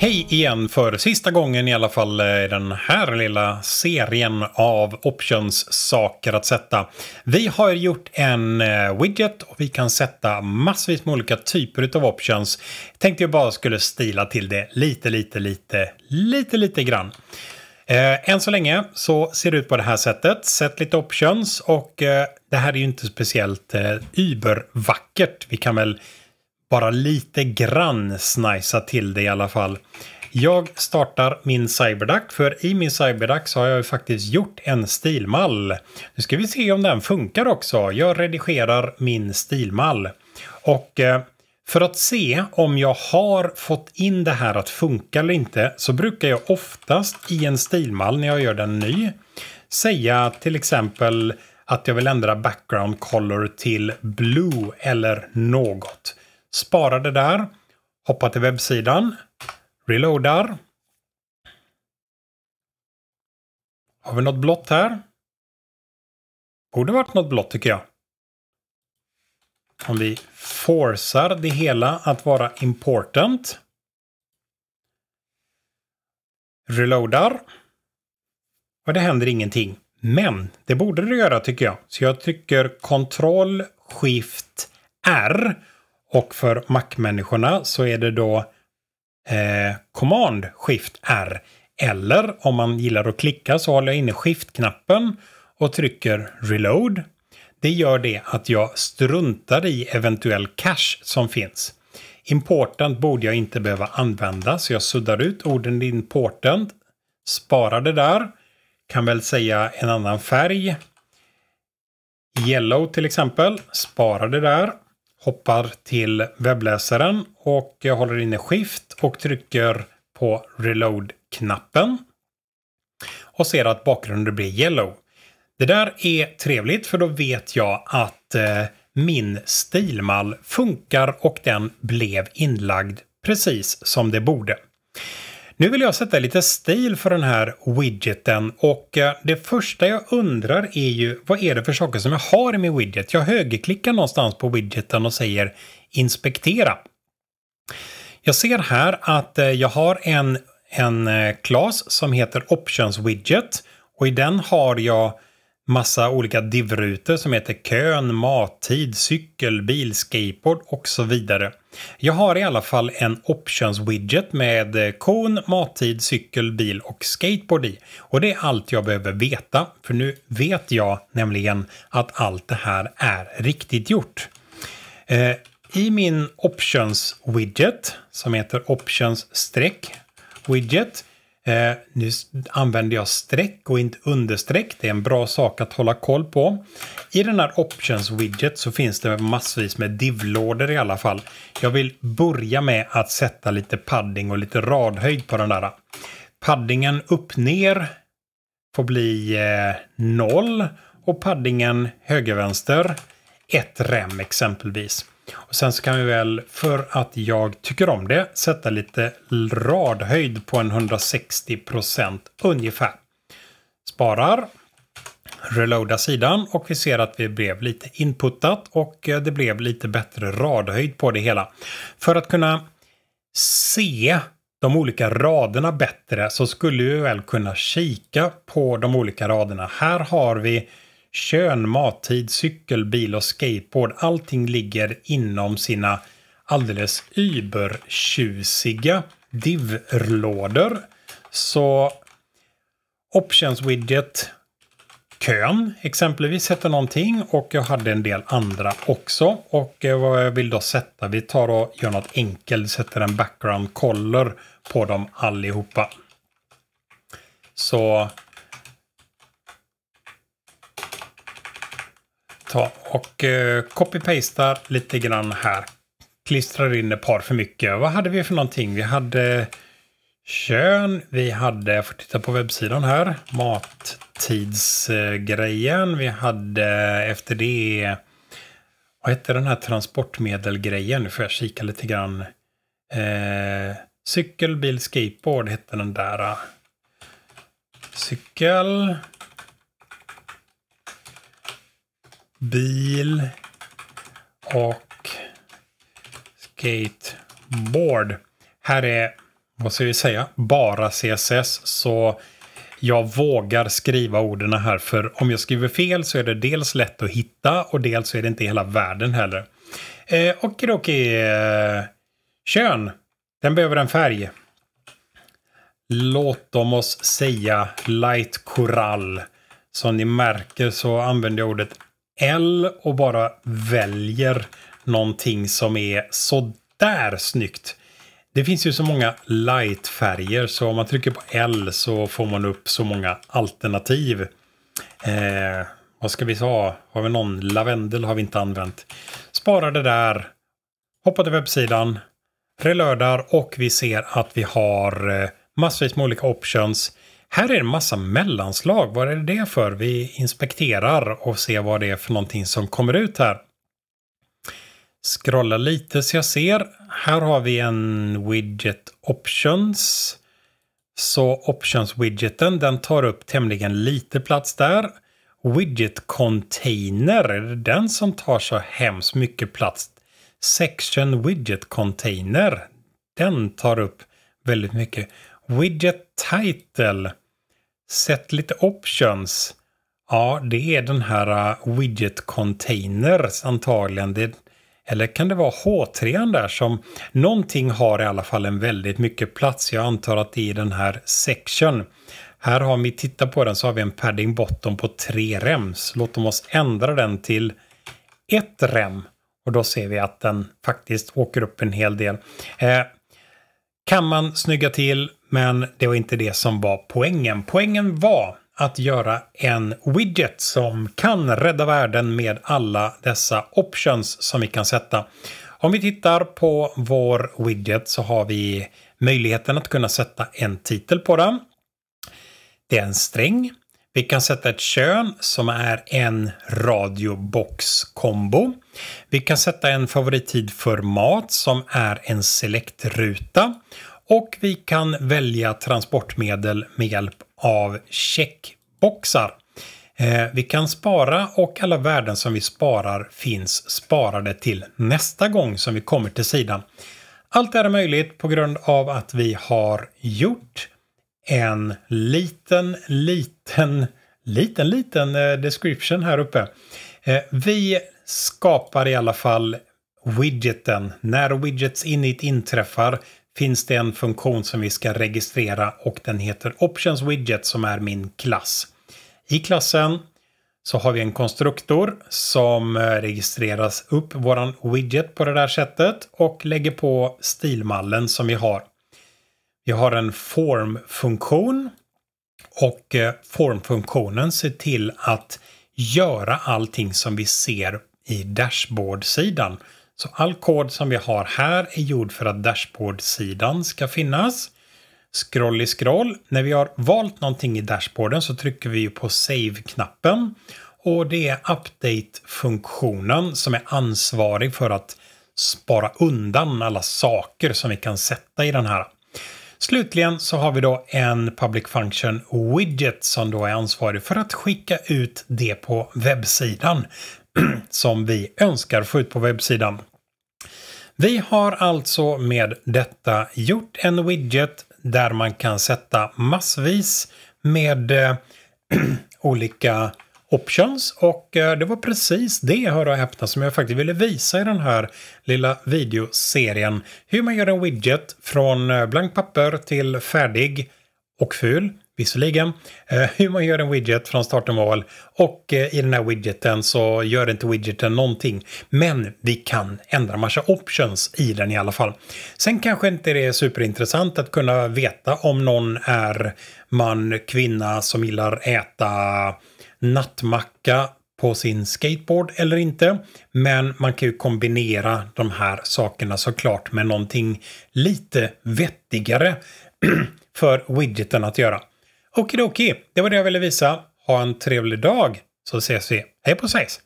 Hej igen för sista gången i alla fall eh, i den här lilla serien av options-saker att sätta. Vi har gjort en eh, widget och vi kan sätta massvis med olika typer av options. Tänkte jag bara skulle stila till det lite, lite, lite, lite, lite grann. Eh, än så länge så ser det ut på det här sättet. Sätt lite options och det här är ju inte speciellt eh, übervackert. Vi kan väl bara lite grann snajsa till det i alla fall. Jag startar min CyberDuck för i min CyberDuck så har jag ju faktiskt gjort en stilmall. Nu ska vi se om den funkar också. Jag redigerar min stilmall. Och eh, för att se om jag har fått in det här att funka eller inte så brukar jag oftast i en stilmall när jag gör den ny säga till exempel att jag vill ändra background color till blue eller något. Sparar det där, hoppar till webbsidan, reloadar. Har vi något blått här? Borde varit något blått tycker jag. Om vi forcear det hela att vara important. Reloadar. Och det händer ingenting. Men det borde det göra tycker jag. Så jag trycker Ctrl Shift R och för Mac-människorna så är det då eh, Command Shift R. Eller om man gillar att klicka så håller jag inne Shift-knappen och trycker Reload. Det gör det att jag struntar i eventuell cache som finns. Important borde jag inte behöva använda så jag suddar ut orden important. Sparar det där. Kan väl säga en annan färg. Yellow till exempel. Sparar det där hoppar till webbläsaren och jag håller inne Shift och trycker på Reload-knappen. Och ser att bakgrunden blir yellow. Det där är trevligt för då vet jag att eh, min stilmall funkar och den blev inlagd precis som det borde. Nu vill jag sätta lite stil för den här widgeten och eh, det första jag undrar är ju vad är det för saker som jag har i min widget? Jag högerklickar någonstans på widgeten och säger inspektera. Jag ser här att eh, jag har en, en eh, class som heter options widget och i den har jag massa olika divrutor som heter kön, mattid, cykel, bil, skateboard och så vidare. Jag har i alla fall en options-widget med eh, kon, mattid, cykel, bil och skateboard i. Och det är allt jag behöver veta, för nu vet jag nämligen att allt det här är riktigt gjort. Eh, I min options-widget, som heter options-widget, Eh, nu använder jag streck och inte understreck. Det är en bra sak att hålla koll på. I den här options widget så finns det massvis med divlådor i alla fall. Jag vill börja med att sätta lite padding och lite radhöjd på den där. Paddingen upp ner får bli eh, 0 och paddingen höger vänster ett rem exempelvis. Och sen så kan vi väl, för att jag tycker om det, sätta lite radhöjd på en 160 procent ungefär. Sparar. Reloada sidan och vi ser att vi blev lite inputtat och eh, det blev lite bättre radhöjd på det hela. För att kunna se de olika raderna bättre så skulle vi väl kunna kika på de olika raderna. Här har vi kön, mattid, cykel, bil och skateboard. Allting ligger inom sina alldeles übertjusiga div-lådor. Så options widget kön exempelvis sätter någonting och jag hade en del andra också. Och eh, vad jag vill då sätta, vi tar och gör något enkelt, sätter en background color på dem allihopa. Så ta och eh, copy-pastar lite grann här. Klistrar in ett par för mycket. Vad hade vi för någonting? Vi hade kön. Vi hade, jag får titta på webbsidan här, mattidsgrejen. Vi hade efter det, vad hette den här transportmedelgrejen? Nu får jag kika lite grann. Eh, cykel, bil, skateboard hette den där. Cykel. bil och skateboard. Här är, vad ska vi säga, bara CSS. Så jag vågar skriva orden här för om jag skriver fel så är det dels lätt att hitta och dels är det inte hela världen heller. Eh, Okidoki. Eh, kön. Den behöver en färg. Låt dem oss säga light korall. Som ni märker så använder jag ordet L och bara väljer någonting som är sådär snyggt. Det finns ju så många light-färger så om man trycker på L så får man upp så många alternativ. Eh, vad ska vi ha? Har vi någon? Lavendel har vi inte använt. Spara det där. Hoppa till webbsidan. Relördar och vi ser att vi har eh, massvis med olika options. Här är en massa mellanslag. Vad är det för? Vi inspekterar och ser vad det är för någonting som kommer ut här. Scrolla lite så jag ser. Här har vi en widget options. Så options-widgeten den tar upp tämligen lite plats där. Widget-container, är det den som tar så hemskt mycket plats? Section Widget-container, den tar upp väldigt mycket. Widget Title. Sätt lite options. Ja, det är den här äh, Widget containers antagligen. Det, eller kan det vara H3 där som någonting har i alla fall en väldigt mycket plats. Jag antar att det är den här Section. Här har vi, tittat på den, så har vi en padding bottom på tre rems. Låt oss ändra den till ett rem. Och då ser vi att den faktiskt åker upp en hel del. Eh, kan man snygga till, men det var inte det som var poängen. Poängen var att göra en widget som kan rädda världen med alla dessa options som vi kan sätta. Om vi tittar på vår widget så har vi möjligheten att kunna sätta en titel på den. Det är en sträng vi kan sätta ett kön som är en radioboxkombo. Vi kan sätta en favorittid för mat som är en selektruta. Och vi kan välja transportmedel med hjälp av checkboxar. Eh, vi kan spara och alla värden som vi sparar finns sparade till nästa gång som vi kommer till sidan. Allt är möjligt på grund av att vi har gjort en liten, liten, liten, liten eh, description här uppe. Eh, vi skapar i alla fall widgeten. När widgets init inträffar finns det en funktion som vi ska registrera och den heter Options Widget som är min klass. I klassen så har vi en konstruktor som eh, registreras upp våran widget på det där sättet och lägger på stilmallen som vi har. Jag har en formfunktion och eh, formfunktionen ser till att göra allting som vi ser i dashboard-sidan. Så all kod som vi har här är gjord för att dashboard-sidan ska finnas. Scroll i scroll. När vi har valt någonting i dashboarden så trycker vi på save-knappen och det är update-funktionen som är ansvarig för att spara undan alla saker som vi kan sätta i den här Slutligen så har vi då en Public Function Widget som då är ansvarig för att skicka ut det på webbsidan som vi önskar få ut på webbsidan. Vi har alltså med detta gjort en widget där man kan sätta massvis med eh, olika options och eh, det var precis det, hör och häpna, som jag faktiskt ville visa i den här lilla videoserien. Hur man gör en widget från eh, blank papper till färdig och ful, visserligen. Eh, hur man gör en widget från start och mål och i den här widgeten så gör inte widgeten någonting. Men vi kan ändra massa options i den i alla fall. Sen kanske inte det är superintressant att kunna veta om någon är man, kvinna som gillar äta nattmacka på sin skateboard eller inte. Men man kan ju kombinera de här sakerna såklart med någonting lite vettigare för widgeten att göra. Okidoki, det var det jag ville visa. Ha en trevlig dag så ses vi. Hej på ses!